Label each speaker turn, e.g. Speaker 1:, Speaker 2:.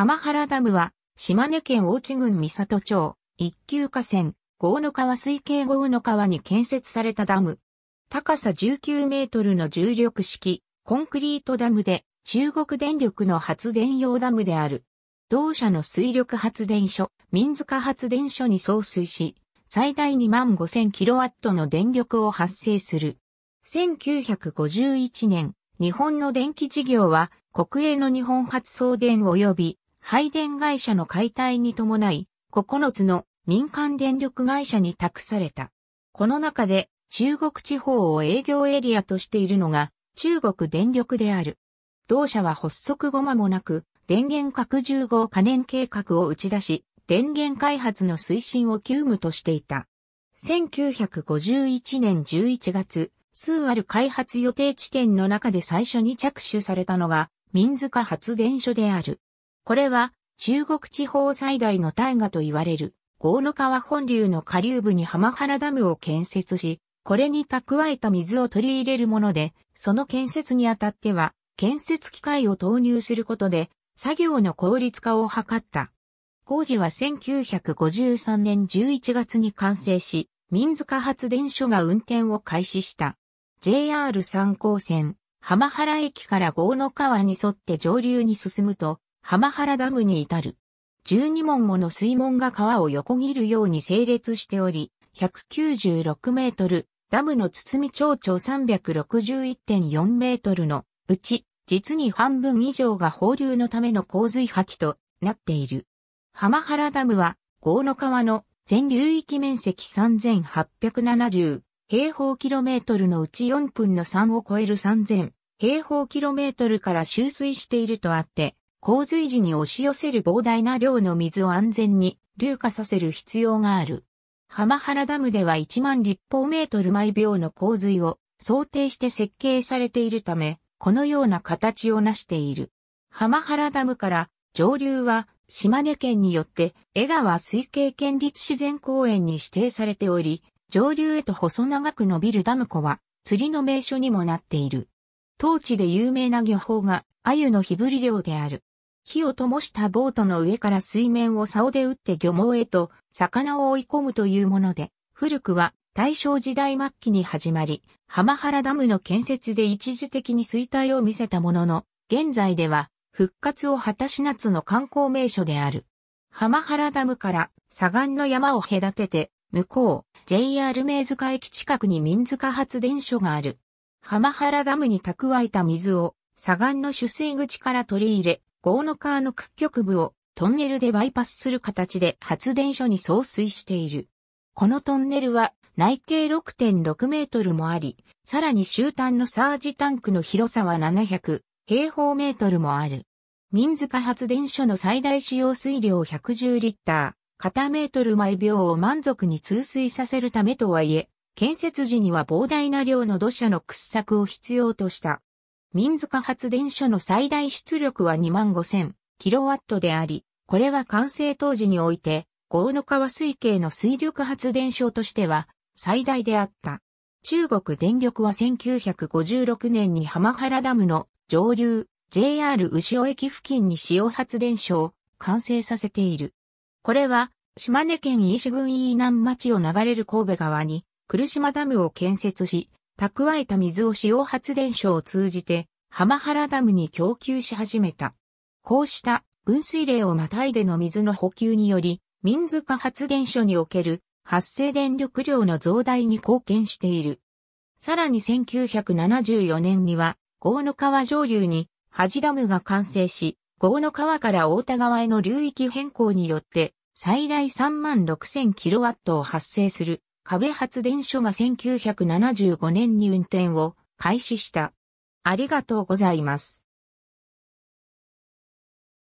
Speaker 1: 浜原ダムは、島根県大地郡三里町、一級河川、豪の川水系豪の川に建設されたダム。高さ19メートルの重力式、コンクリートダムで、中国電力の発電用ダムである。同社の水力発電所、民塚発電所に送水し、最大2万5000キロワットの電力を発生する。1951年、日本の電気事業は国営の日本発送電及び配電会社の解体に伴い、9つの民間電力会社に託された。この中で中国地方を営業エリアとしているのが中国電力である。同社は発足後間もなく電源拡充後可燃計画を打ち出し、電源開発の推進を急務としていた。1951年11月、数ある開発予定地点の中で最初に着手されたのが、民塚発電所である。これは中国地方最大の大河と言われる、豪の川本流の下流部に浜原ダムを建設し、これに蓄えた水を取り入れるもので、その建設にあたっては、建設機械を投入することで、作業の効率化を図った。工事は1953年11月に完成し、民塚発電所が運転を開始した。JR 三高線、浜原駅から豪の川に沿って上流に進むと、浜原ダムに至る。12門もの水門が川を横切るように整列しており、196メートル、ダムの包み長長361.4メートルのうち、実に半分以上が放流のための洪水破棄となっている。浜原ダムは、豪の川の全流域面積3870平方キロメートルのうち4分の3を超える3000平方キロメートルから集水しているとあって、洪水時に押し寄せる膨大な量の水を安全に流下させる必要がある。浜原ダムでは1万立方メートル毎秒の洪水を想定して設計されているため、このような形をなしている。浜原ダムから上流は島根県によって江川水系県立自然公園に指定されており、上流へと細長く伸びるダム湖は釣りの名所にもなっている。当地で有名な漁法が鮎の日振り漁である。火を灯したボートの上から水面を竿で打って漁網へと魚を追い込むというもので、古くは大正時代末期に始まり、浜原ダムの建設で一時的に衰退を見せたものの、現在では復活を果たし夏の観光名所である。浜原ダムから左岸の山を隔てて、向こう、JR 明塚駅近くに民塚発電所がある。浜原ダムに蓄えた水を、左岸の取水口から取り入れ、ゴーノカーの屈曲部をトンネルでバイパスする形で発電所に送水している。このトンネルは内径6.6メートルもあり、さらに終端のサージタンクの広さは700平方メートルもある。民塚発電所の最大使用水量110リッター、片メートル毎秒を満足に通水させるためとはいえ、建設時には膨大な量の土砂の掘削を必要とした。民塚発電所の最大出力は25000 kW であり、これは完成当時において、河野川水系の水力発電所としては最大であった。中国電力は1956年に浜原ダムの上流 JR 牛尾駅付近に使用発電所を完成させている。これは島根県伊市郡伊南町を流れる神戸川に来島ダムを建設し、蓄えた水を使用発電所を通じて、浜原ダムに供給し始めた。こうした分水嶺をまたいでの水の補給により、民塚発電所における発生電力量の増大に貢献している。さらに1974年には、郷の川上流に、端ダムが完成し、郷の川から大田川への流域変更によって、最大3万 6000kW を発生する壁発電所が1975年に運転を開始した。ありがとうございます。